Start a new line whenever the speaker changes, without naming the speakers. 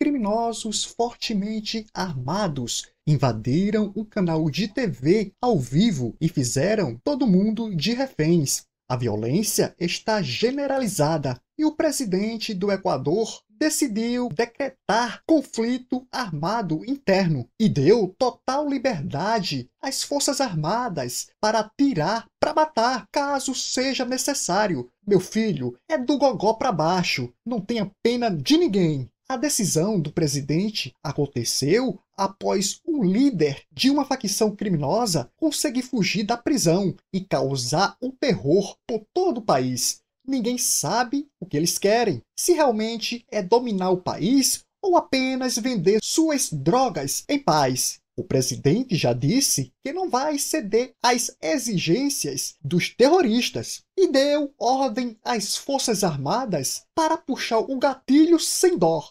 criminosos fortemente armados invadiram um canal de TV ao vivo e fizeram todo mundo de reféns. A violência está generalizada e o presidente do Equador decidiu decretar conflito armado interno e deu total liberdade às Forças Armadas para tirar, para matar, caso seja necessário. Meu filho, é do gogó para baixo, não tenha pena de ninguém. A decisão do presidente aconteceu após o líder de uma facção criminosa conseguir fugir da prisão e causar um terror por todo o país. Ninguém sabe o que eles querem, se realmente é dominar o país ou apenas vender suas drogas em paz. O presidente já disse que não vai ceder às exigências dos terroristas e deu ordem às Forças Armadas para puxar o gatilho sem dó.